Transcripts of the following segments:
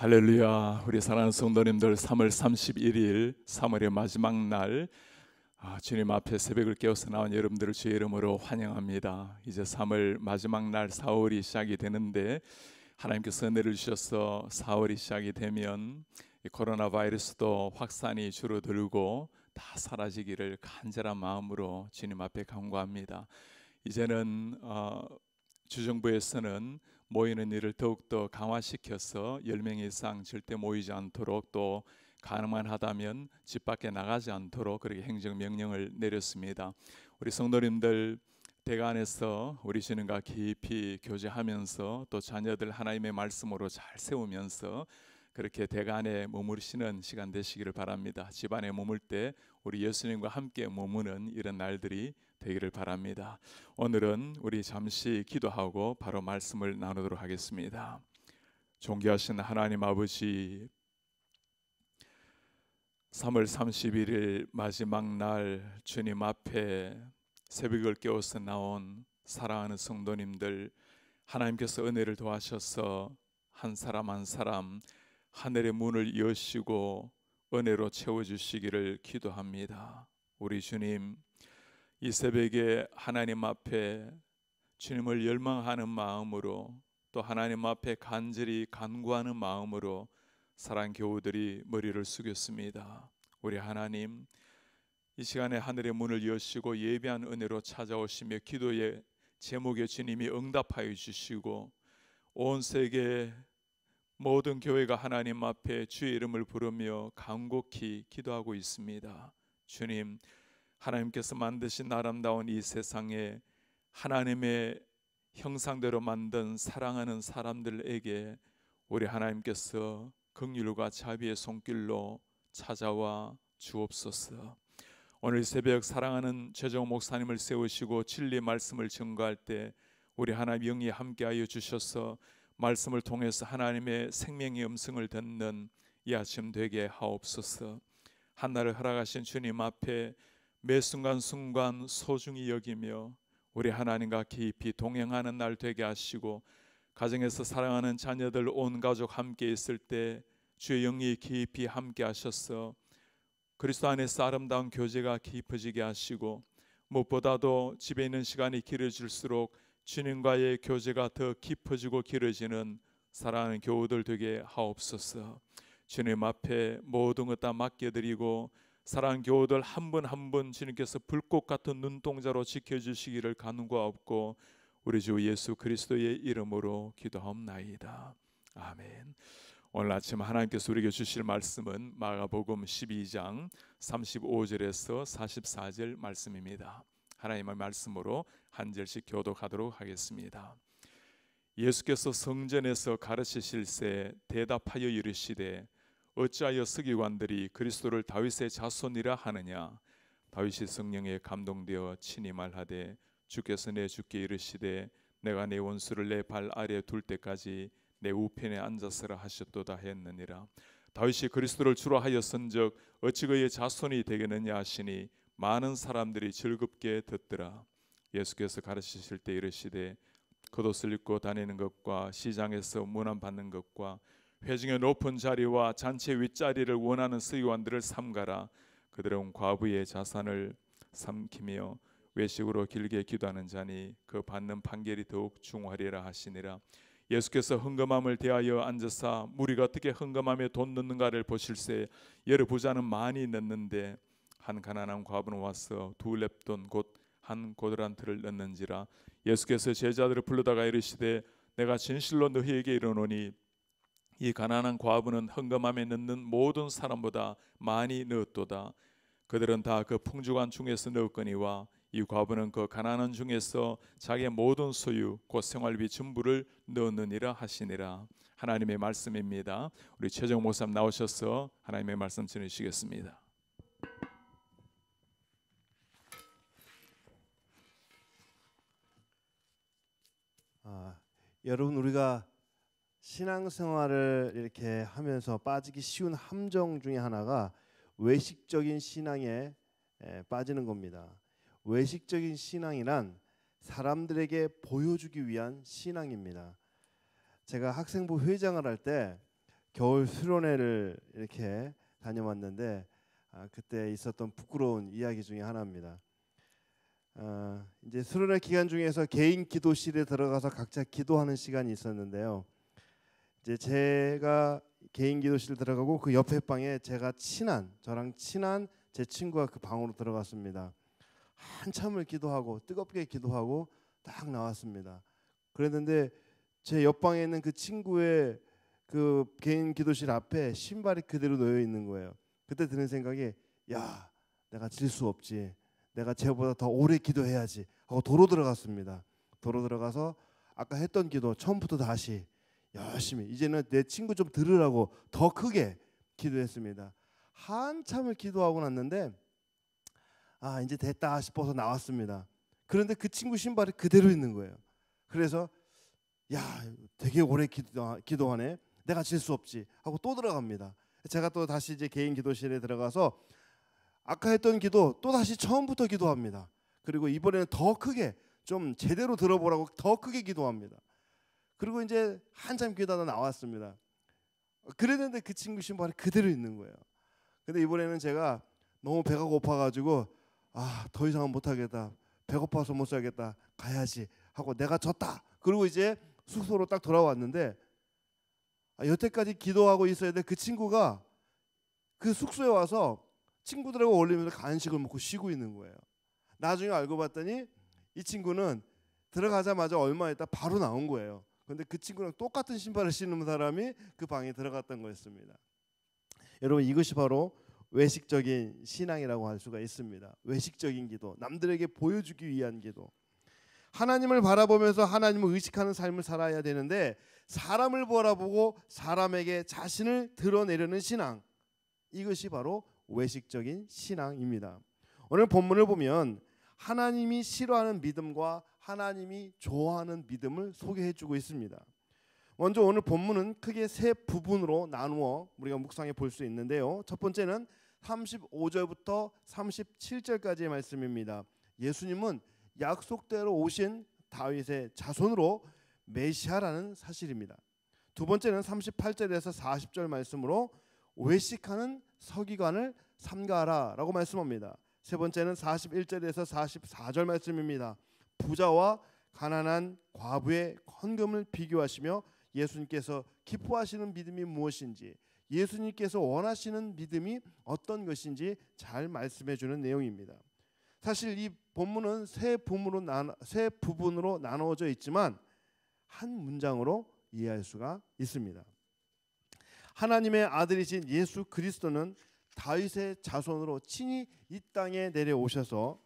할렐루야 우리 사랑하는 성도님들 3월 31일 3월의 마지막 날 아, 주님 앞에 새벽을 깨워서 나온 여러분들을 주의 이름으로 환영합니다 이제 3월 마지막 날 4월이 시작이 되는데 하나님께서 은혜를 주셔서 4월이 시작이 되면 코로나 바이러스도 확산이 줄어들고 다 사라지기를 간절한 마음으로 주님 앞에 간구합니다 이제는 어, 주정부에서는 모이는 일을 더욱더 강화시켜서 10명 이상 절대 모이지 않도록 또 가능만 하다면 집 밖에 나가지 않도록 그렇게 행정 명령을 내렸습니다. 우리 성도님들 대관에서 우리 신앙과 깊이 교제하면서 또 자녀들 하나님의 말씀으로 잘 세우면서 그렇게 대관에 머무르시는 시간 되시기를 바랍니다. 집안에 머물 때 우리 예수님과 함께 머무는 이런 날들이 되기를 바랍니다. 오늘은 우리 잠시 기도하고 바로 말씀을 나누도록 하겠습니다. 존귀하신 하나님 아버지 3월 31일 마지막 날 주님 앞에 새벽을 깨워서 나온 사랑하는 성도님들 하나님께서 은혜를 도하셔서 한 사람 한 사람 하늘의 문을 여시고 은혜로 채워 주시기를 기도합니다. 우리 주님 이 새벽에 하나님 앞에 주님을 열망하는 마음으로 또 하나님 앞에 간절히 간구하는 마음으로 사랑 교우들이 머리를 숙였습니다. 우리 하나님 이 시간에 하늘의 문을 여시고 예배한 은혜로 찾아오시며 기도의 제목에 주님이 응답하여 주시고 온 세계 모든 교회가 하나님 앞에 주의 이름을 부르며 간곡히 기도하고 있습니다. 주님 하나님께서 만드신 아름다운 이 세상에 하나님의 형상대로 만든 사랑하는 사람들에게 우리 하나님께서 긍휼과 자비의 손길로 찾아와 주옵소서. 오늘 새벽 사랑하는 최정 목사님을 세우시고 진리 말씀을 증거할 때 우리 하나님 영이 함께하여 주셔서 말씀을 통해서 하나님의 생명의 음성을 듣는 이 아침 되게 하옵소서. 한날을 허락하신 주님 앞에 매 순간 순간 소중히 여기며 우리 하나님과 깊이 동행하는 날 되게 하시고 가정에서 사랑하는 자녀들 온 가족 함께 있을 때 주의 영이 깊이 함께 하셔서 그리스도 안에서 아름다운 교제가 깊어지게 하시고 무엇보다도 집에 있는 시간이 길어질수록 주님과의 교제가 더 깊어지고 길어지는 사랑하는 교우들 되게 하옵소서. 주님 앞에 모든 것 다 맡겨드리고 사랑 교우들 한 분 한 분 주님께서 불꽃 같은 눈동자로 지켜주시기를 간구하옵고 우리 주 예수 그리스도의 이름으로 기도하옵나이다. 아멘. 오늘 아침 하나님께서 우리에게 주실 말씀은 마가복음 12장 35절에서 44절 말씀입니다. 하나님의 말씀으로 한 절씩 교독하도록 하겠습니다. 예수께서 성전에서 가르치실 때 대답하여 이르시되 어찌하여 서기관들이 그리스도를 다윗의 자손이라 하느냐 다윗이 성령에 감동되어 친히 말하되 주께서 내 주께 이르시되 내가 내 원수를 내 발 아래 둘 때까지 내 우편에 앉았으라 하셨도다 했느니라 다윗이 그리스도를 주로 하였은즉 어찌 그의 자손이 되겠느냐 하시니 많은 사람들이 즐겁게 듣더라 예수께서 가르치실 때 이르시되 겉옷을 입고 다니는 것과 시장에서 문안 받는 것과 회중의 높은 자리와 잔치 의 윗자리를 원하는 수요한들을 삼가라. 그들은 과부의 자산을 삼키며 외식으로 길게 기도하는 자니 그 받는 판결이 더욱 중하리라 하시니라. 예수께서 헌금함을 대하여 앉으사 무리가 어떻게 헌금함에돈 넣는가를 보실세 여러 부자는 많이 넣는데 한 가난한 과부는 와서 두 렙돈 곧 한 고드란트를 넣는지라 예수께서 제자들을 불러다가 이르시되 내가 진실로 너희에게 이르노니 이 가난한 과부는 헌금함에 넣는 모든 사람보다 많이 넣었도다. 그들은 다 그 풍족한 중에서 넣었거니와 이 과부는 그 가난한 중에서 자기의 모든 소유 곧 생활비 전부를 넣느니라 하시니라 하나님의 말씀입니다. 우리 최정 모삼 나오셔서 하나님의 말씀 전해주시겠습니다. 아, 여러분 우리가 신앙생활을 이렇게 하면서 빠지기 쉬운 함정 중에 하나가 외식적인 신앙에 빠지는 겁니다. 외식적인 신앙이란 사람들에게 보여주기 위한 신앙입니다. 제가 학생부 회장을 할 때 겨울 수련회를 이렇게 다녀왔는데 아, 그때 있었던 부끄러운 이야기 중에 하나입니다. 아, 이제 수련회 기간 중에서 개인 기도실에 들어가서 각자 기도하는 시간이 있었는데요. 이제 제가 개인 기도실 들어가고 그 옆에 방에 제가 친한 저랑 친한 제 친구가 그 방으로 들어갔습니다. 한참을 기도하고 뜨겁게 기도하고 딱 나왔습니다. 그랬는데 제 옆방에 있는 그 친구의 그 개인 기도실 앞에 신발이 그대로 놓여 있는 거예요. 그때 드는 생각이 야 내가 질 수 없지. 내가 쟤보다 더 오래 기도해야지 하고 도로 들어갔습니다. 도로 들어가서 아까 했던 기도 처음부터 다시 열심히 이제는 내 친구 좀 들으라고 더 크게 기도했습니다. 한참을 기도하고 났는데 아 이제 됐다 싶어서 나왔습니다. 그런데 그 친구 신발이 그대로 있는 거예요. 그래서 야 되게 오래 기도, 기도하네. 내가 질 수 없지 하고 또 들어갑니다. 제가 또 다시 이제 개인 기도실에 들어가서 아까 했던 기도 또 다시 처음부터 기도합니다. 그리고 이번에는 더 크게 좀 제대로 들어보라고 더 크게 기도합니다. 그리고 이제 한참 기다다 나왔습니다. 그랬는데 그 친구 신발이 그대로 있는 거예요. 근데 이번에는 제가 너무 배가 고파가지고 아 더 이상은 못하겠다. 배고파서 못 살겠다. 가야지 하고 내가 졌다. 그리고 이제 숙소로 딱 돌아왔는데 아, 여태까지 기도하고 있어야 돼그 친구가 그 숙소에 와서 친구들하고 어울리면서 간식을 먹고 쉬고 있는 거예요. 나중에 알고 봤더니 이 친구는 들어가자마자 얼마 있다 바로 나온 거예요. 근데 그 친구랑 똑같은 신발을 신는 사람이 그 방에 들어갔던 거였습니다. 여러분 이것이 바로 외식적인 신앙이라고 할 수가 있습니다. 외식적인 기도, 남들에게 보여주기 위한 기도. 하나님을 바라보면서 하나님을 의식하는 삶을 살아야 되는데 사람을 바라보고 사람에게 자신을 드러내려는 신앙. 이것이 바로 외식적인 신앙입니다. 오늘 본문을 보면 하나님이 싫어하는 믿음과 하나님이 좋아하는 믿음을 소개해 주고 있습니다. 먼저 오늘 본문은 크게 세 부분으로 나누어 우리가 묵상해 볼 수 있는데요. 첫 번째는 35절부터 37절까지의 말씀입니다. 예수님은 약속대로 오신 다윗의 자손으로 메시아라는 사실입니다. 두 번째는 38절에서 40절 말씀으로 외식하는 서기관을 삼가라라고 말씀합니다. 세 번째는 41절에서 44절 말씀입니다. 부자와 가난한 과부의 헌금을 비교하시며 예수님께서 기뻐하시는 믿음이 무엇인지 예수님께서 원하시는 믿음이 어떤 것인지 잘 말씀해 주는 내용입니다. 사실 이 본문은 세 부문으로 나눠, 세 부분으로 나누어져 있지만 한 문장으로 이해할 수가 있습니다. 하나님의 아들이신 예수 그리스도는 다윗의 자손으로 친히 이 땅에 내려오셔서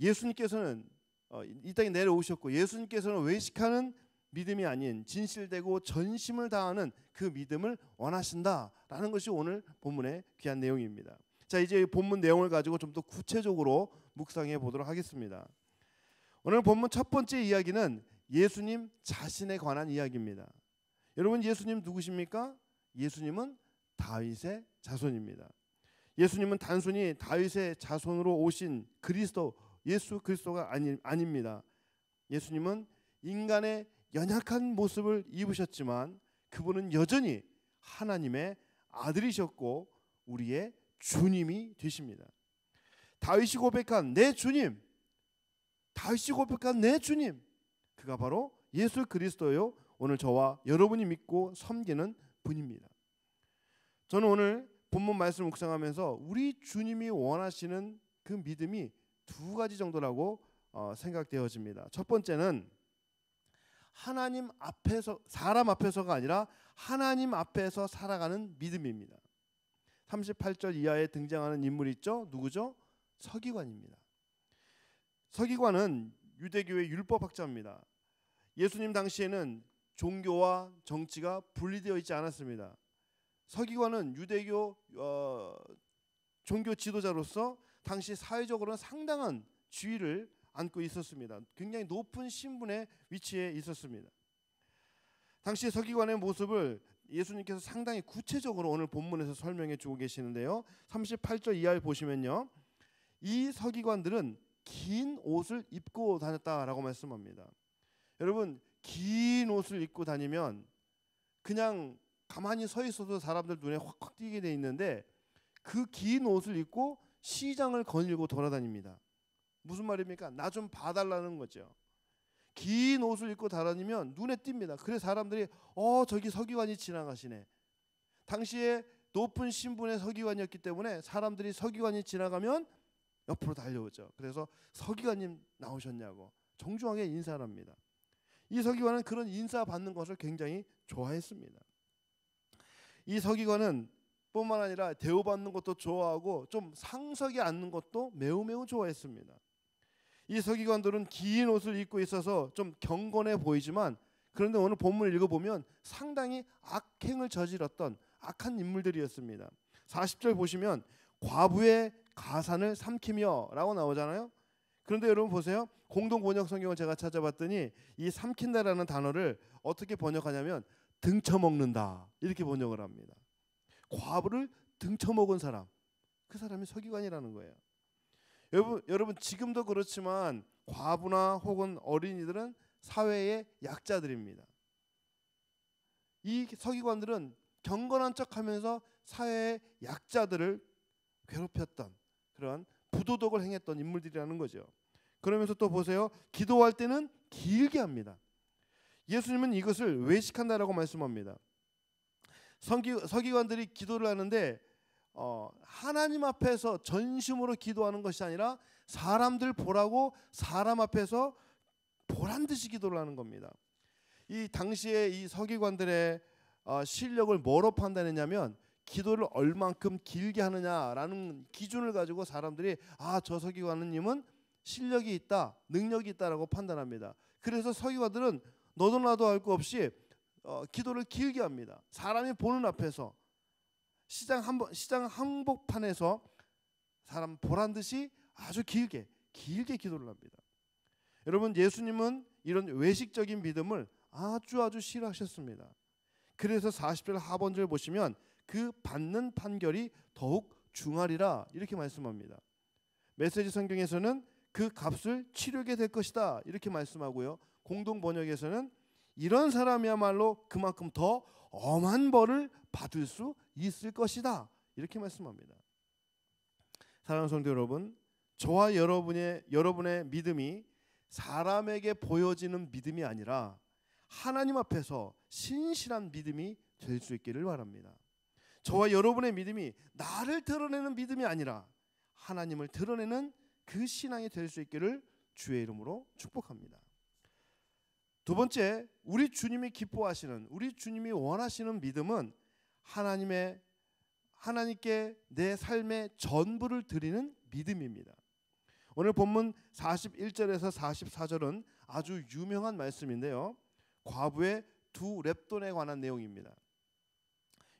예수님께서는 어, 이 땅에 내려오셨고 예수님께서는 외식하는 믿음이 아닌 진실되고 전심을 다하는 그 믿음을 원하신다라는 것이 오늘 본문의 귀한 내용입니다. 자 이제 본문 내용을 가지고 좀 더 구체적으로 묵상해 보도록 하겠습니다. 오늘 본문 첫 번째 이야기는 예수님 자신에 관한 이야기입니다. 여러분 예수님 누구십니까? 예수님은 다윗의 자손입니다. 예수님은 단순히 다윗의 자손으로 오신 그리스도 예수 그리스도가 아니, 아닙니다. 예수님은 인간의 연약한 모습을 입으셨지만 그분은 여전히 하나님의 아들이셨고 우리의 주님이 되십니다. 다윗이 고백한 내 주님, 다윗이 고백한 내 주님, 그가 바로 예수 그리스도요. 오늘 저와 여러분이 믿고 섬기는 분입니다. 저는 오늘 본문 말씀 묵상하면서 우리 주님이 원하시는 그 믿음이 두 가지 정도라고 어, 생각되어집니다. 첫 번째는 하나님 앞에서 사람 앞에서가 아니라 하나님 앞에서 살아가는 믿음입니다. 38절 이하에 등장하는 인물이 있죠. 누구죠? 서기관입니다. 서기관은 유대교의 율법학자입니다. 예수님 당시에는 종교와 정치가 분리되어 있지 않았습니다. 서기관은 유대교 어, 종교 지도자로서 당시 사회적으로는 상당한 지위를 안고 있었습니다. 굉장히 높은 신분의 위치에 있었습니다. 당시 서기관의 모습을 예수님께서 상당히 구체적으로 오늘 본문에서 설명해 주고 계시는데요. 38절 이하를 보시면요. 이 서기관들은 긴 옷을 입고 다녔다라고 말씀합니다. 여러분, 긴 옷을 입고 다니면 그냥 가만히 서 있어도 사람들 눈에 확확 띄게 돼 있는데 그 긴 옷을 입고 시장을 거닐고 돌아다닙니다. 무슨 말입니까? 나 좀 봐달라는 거죠. 긴 옷을 입고 다니면 눈에 띕니다. 그래 사람들이 어 저기 서기관이 지나가시네. 당시에 높은 신분의 서기관이었기 때문에 사람들이 서기관이 지나가면 옆으로 달려오죠. 그래서 서기관님 나오셨냐고 정중하게 인사를 합니다. 이 서기관은 그런 인사 받는 것을 굉장히 좋아했습니다. 이 서기관은 뿐만 아니라 대우받는 것도 좋아하고 좀상석이 앉는 것도 매우 매우 좋아했습니다. 이 서기관들은 긴 옷을 입고 있어서 좀 경건해 보이지만 그런데 오늘 본문을 읽어보면 상당히 악행을 저질렀던 악한 인물들이었습니다. 40절 보시면 과부의 가산을 삼키며 라고 나오잖아요. 그런데 여러분 보세요. 공동 번역 성경을 제가 찾아봤더니 이 삼킨다라는 단어를 어떻게 번역하냐면 등쳐먹는다 이렇게 번역을 합니다. 과부를 등쳐먹은 사람 그 사람이 서기관이라는 거예요. 여러분 여러분 지금도 그렇지만 과부나 혹은 어린이들은 사회의 약자들입니다. 이 서기관들은 경건한 척하면서 사회의 약자들을 괴롭혔던 그런 부도덕을 행했던 인물들이라는 거죠. 그러면서 또 보세요. 기도할 때는 길게 합니다. 예수님은 이것을 외식한다라고 말씀합니다. 성기, 서기관들이 기도를 하는데 어, 하나님 앞에서 전심으로 기도하는 것이 아니라 사람들 보라고 사람 앞에서 보란 듯이 기도를 하는 겁니다. 이 당시에 이 서기관들의 어, 실력을 뭐로 판단했냐면 기도를 얼만큼 길게 하느냐라는 기준을 가지고 사람들이 아저 서기관님은 실력이 있다, 능력이 있다라고 판단합니다. 그래서 서기관들은 너도 나도 알거 없이 어, 기도를 길게 합니다. 사람이 보는 앞에서 시장 한번 시장 한복판에서 사람 보란 듯이 아주 길게 길게 기도를 합니다. 여러분 예수님은 이런 외식적인 믿음을 아주 아주 싫어하셨습니다. 그래서 40절 하번절 보시면 그 받는 판결이 더욱 중하리라 이렇게 말씀합니다. 메시지 성경에서는 그 값을 치르게 될 것이다 이렇게 말씀하고요. 공동 번역에서는 이런 사람이야말로 그만큼 더 엄한 벌을 받을 수 있을 것이다. 이렇게 말씀합니다. 사랑하는 성도 여러분, 저와 여러분의 여러분의 믿음이 사람에게 보여지는 믿음이 아니라 하나님 앞에서 신실한 믿음이 될 수 있기를 바랍니다. 저와 여러분의 믿음이 나를 드러내는 믿음이 아니라 하나님을 드러내는 그 신앙이 될 수 있기를 주의 이름으로 축복합니다. 두 번째, 우리 주님이 기뻐하시는 우리 주님이 원하시는 믿음은 하나님의 하나님께 내 삶의 전부를 드리는 믿음입니다. 오늘 본문 41절에서 44절은 아주 유명한 말씀인데요. 과부의 두 랩돈에 관한 내용입니다.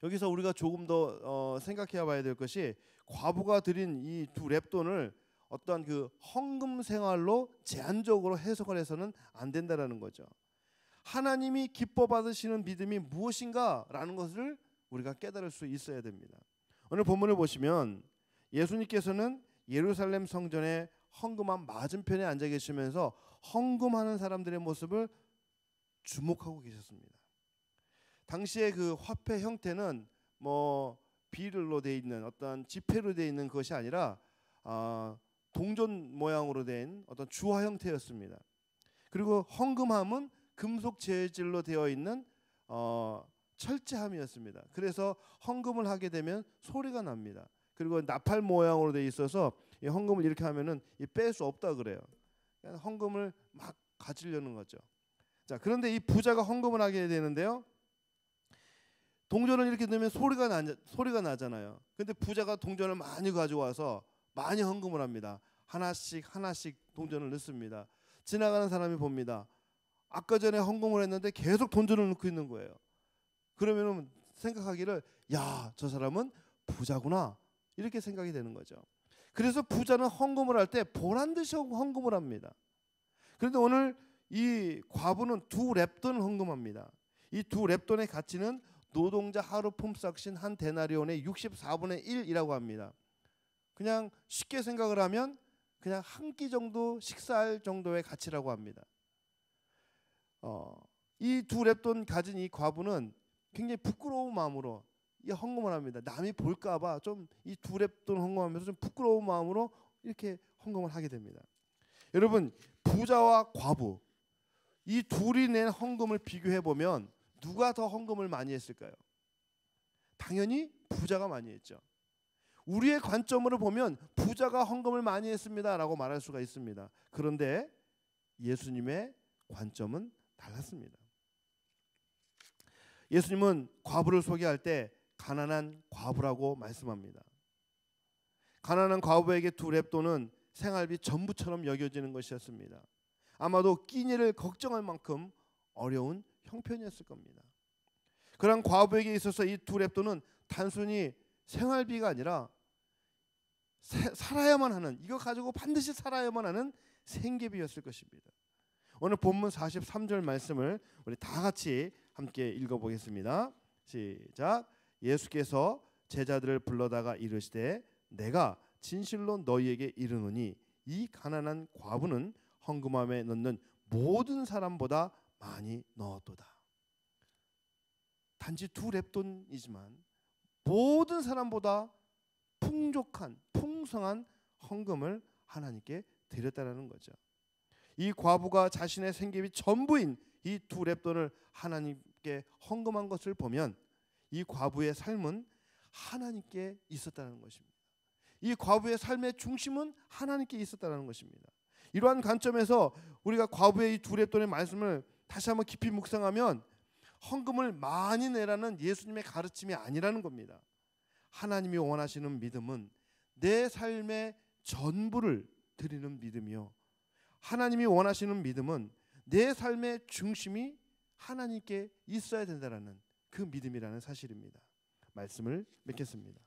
여기서 우리가 조금 더 어, 생각해 봐야 될 것이 과부가 드린 이두 랩돈을 어떠한 그 헌금 생활로 제한적으로 해석을 해서는 안 된다라는 거죠. 하나님이 기뻐 받으시는 믿음이 무엇인가라는 것을 우리가 깨달을 수 있어야 됩니다. 오늘 본문을 보시면 예수님께서는 예루살렘 성전에 헌금한 맞은편에 앉아 계시면서 헌금하는 사람들의 모습을 주목하고 계셨습니다. 당시의 그 화폐 형태는 뭐 비를로 돼 있는 어떤 지폐로 돼 있는 것이 아니라 어, 동전 모양으로 된 어떤 주화 형태였습니다. 그리고 헌금함은 금속 재질로 되어 있는 어, 철제함이었습니다. 그래서 헌금을 하게 되면 소리가 납니다. 그리고 나팔 모양으로 되어 있어서 이 헌금을 이렇게 하면은 뺄수 없다 그래요. 그러니까 헌금을 막 가지려는 거죠. 자, 그런데 이 부자가 헌금을 하게 되는데요. 동전을 이렇게 넣으면 소리가 나 소리가 나잖아요. 근데 부자가 동전을 많이 가져와서 많이 헌금을 합니다. 하나씩 하나씩 동전을 넣습니다. 지나가는 사람이 봅니다. 아까 전에 헌금을 했는데 계속 돈전을 넣고 있는 거예요. 그러면 생각하기를 야, 저 사람은 부자구나. 이렇게 생각이 되는 거죠. 그래서 부자는 헌금을 할 때 보란 듯이 헌금을 합니다. 그런데 오늘 이 과부는 두 랩돈을 헌금합니다. 이 두 랩돈의 가치는 노동자 하루 품삯신 한 데나리온의 64분의 1이라고 합니다. 그냥 쉽게 생각을 하면 그냥 한 끼 정도 식사할 정도의 가치라고 합니다. 어, 이두 랩돈 가진 이 과부는 굉장히 부끄러운 마음으로 이 헌금을 합니다. 남이 볼까봐 좀 이 두 랩돈 헌금하면서 좀 부끄러운 마음으로 이렇게 헌금을 하게 됩니다. 여러분 부자와 과부 이 둘이 낸 헌금을 비교해 보면 누가 더 헌금을 많이 했을까요? 당연히 부자가 많이 했죠. 우리의 관점으로 보면 부자가 헌금을 많이 했습니다라고 말할 수가 있습니다. 그런데 예수님의 관점은 달랐습니다. 예수님은 과부를 소개할 때 가난한 과부라고 말씀합니다. 가난한 과부에게 두 랩돈은 생활비 전부처럼 여겨지는 것이었습니다. 아마도 끼니를 걱정할 만큼 어려운 형편이었을 겁니다. 그런 과부에게 있어서 이 두 랩돈은 단순히 생활비가 아니라 사, 살아야만 하는 이거 가지고 반드시 살아야만 하는 생계비였을 것입니다. 오늘 본문 43절 말씀을 우리 다 같이 함께 읽어보겠습니다. 시작. 예수께서 제자들을 불러다가 이르시되 내가 진실로 너희에게 이르노니 이 가난한 과부는 헌금함에 넣는 모든 사람보다 많이 넣었도다. 단지 두 랩돈이지만 모든 사람보다 풍족한 풍성한 헌금을 하나님께 드렸다라는 거죠. 이 과부가 자신의 생계비 전부인 이두 랩돈을 하나님께 헌금한 것을 보면 이 과부의 삶은 하나님께 있었다는 것입니다. 이 과부의 삶의 중심은 하나님께 있었다는 것입니다. 이러한 관점에서 우리가 과부의 이두 랩돈의 말씀을 다시 한번 깊이 묵상하면 헌금을 많이 내라는 예수님의 가르침이 아니라는 겁니다. 하나님이 원하시는 믿음은 내 삶의 전부를 드리는 믿음이요. 하나님이 원하시는 믿음은 내 삶의 중심이 하나님께 있어야 된다라는 그 믿음이라는 사실입니다. 말씀을 맺겠습니다.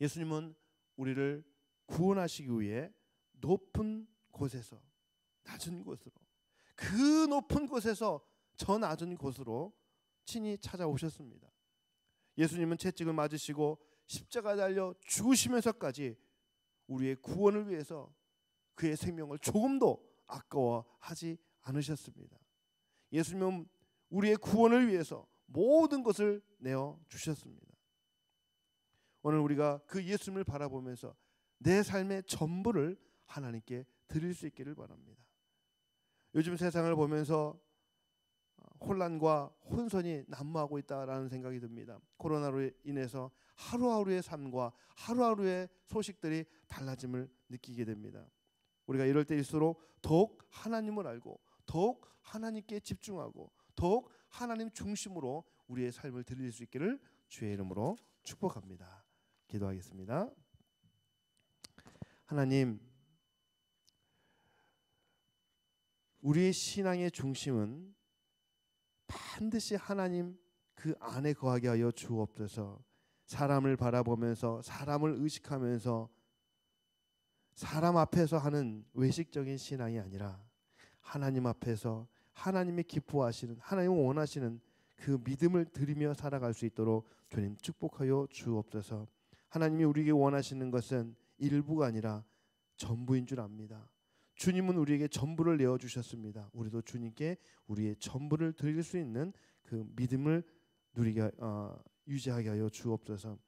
예수님은 우리를 구원하시기 위해 높은 곳에서 낮은 곳으로 그 높은 곳에서 저 낮은 곳으로 친히 찾아오셨습니다. 예수님은 채찍을 맞으시고 십자가 달려 죽으시면서까지 우리의 구원을 위해서 그의 생명을 조금도 아까워하지 않으셨습니다. 예수님은 우리의 구원을 위해서 모든 것을 내어 주셨습니다. 오늘 우리가 그 예수님을 바라보면서 내 삶의 전부를 하나님께 드릴 수 있기를 바랍니다. 요즘 세상을 보면서 혼란과 혼선이 난무하고 있다라는 생각이 듭니다. 코로나로 인해서 하루하루의 삶과 하루하루의 소식들이 달라짐을 느끼게 됩니다. 우리가 이럴 때일수록 더욱 하나님을 알고 더욱 하나님께 집중하고 더욱 하나님 중심으로 우리의 삶을 드릴 수 있기를 주의 이름으로 축복합니다. 기도하겠습니다. 하나님 우리의 신앙의 중심은 반드시 하나님 그 안에 거하게 하여 주옵소서. 사람을 바라보면서 사람을 의식하면서 사람 앞에서 하는 외식적인 신앙이 아니라 하나님 앞에서 하나님이 기뻐하시는 하나님 원하시는 그 믿음을 드리며 살아갈 수 있도록 주님 축복하여 주옵소서. 하나님이 우리에게 원하시는 것은 일부가 아니라 전부인 줄 압니다. 주님은 우리에게 전부를 내어 주셨습니다. 우리도 주님께 우리의 전부를 드릴 수 있는 그 믿음을 누리게 어, 유지하게 하여 주옵소서.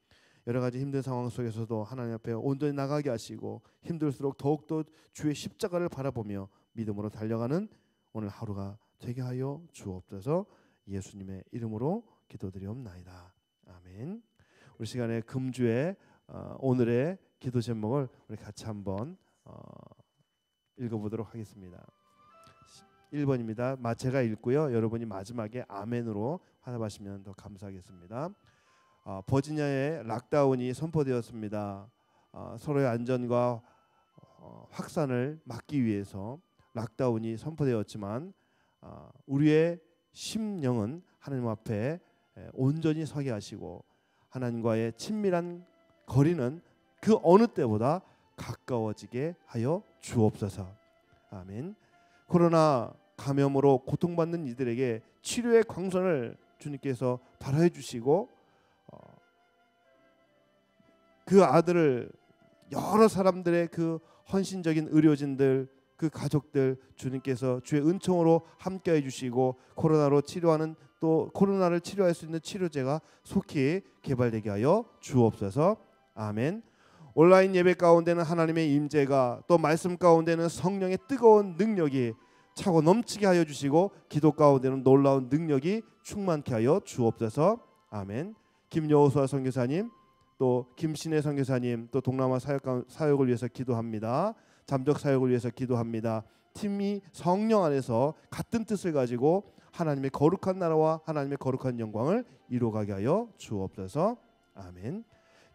여러 가지 힘든 상황 속에서도 하나님 앞에 온전히 나가게 하시고 힘들수록 더욱더 주의 십자가를 바라보며 믿음으로 달려가는 오늘 하루가 되게 하여 주옵소서. 예수님의 이름으로 기도드리옵나이다. 아멘. 우리 시간에 금주에 어, 오늘의 기도 제목을 우리 같이 한번 어, 읽어보도록 하겠습니다. 1번입니다. 제가 읽고요. 여러분이 마지막에 아멘으로 화답하시면 더 감사하겠습니다. 어, 버지니아의 락다운이 선포되었습니다. 어, 서로의 안전과 어, 확산을 막기 위해서 락다운이 선포되었지만 아, 우리의 심령은 하나님 앞에 온전히 서게 하시고 하나님과의 친밀한 거리는 그 어느 때보다 가까워지게 하여 주옵소서. 아멘. 코로나 감염으로 고통받는 이들에게 치료의 광선을 주님께서 발하여 주시고 어, 그 아들을 여러 사람들의 그 헌신적인 의료진들 그 가족들 주님께서 주의 은총으로 함께해 주시고 코로나로 치료하는 또 코로나를 치료할 수 있는 치료제가 속히 개발되게 하여 주옵소서 아멘. 온라인 예배 가운데는 하나님의 임재가 또 말씀 가운데는 성령의 뜨거운 능력이 차고 넘치게 하여 주시고 기도 가운데는 놀라운 능력이 충만케 하여 주옵소서. 아멘. 김여호수아 선교사님 또 김신혜 선교사님 또 동남아 사역, 사역을 위해서 기도합니다. 잠적 사역을 위해서 기도합니다. 팀이 성령 안에서 같은 뜻을 가지고 하나님의 거룩한 나라와 하나님의 거룩한 영광을 이루어가게 하여 주옵소서. 아멘.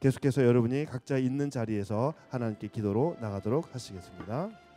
계속해서 여러분이 각자 있는 자리에서 하나님께 기도로 나가도록 하시겠습니다.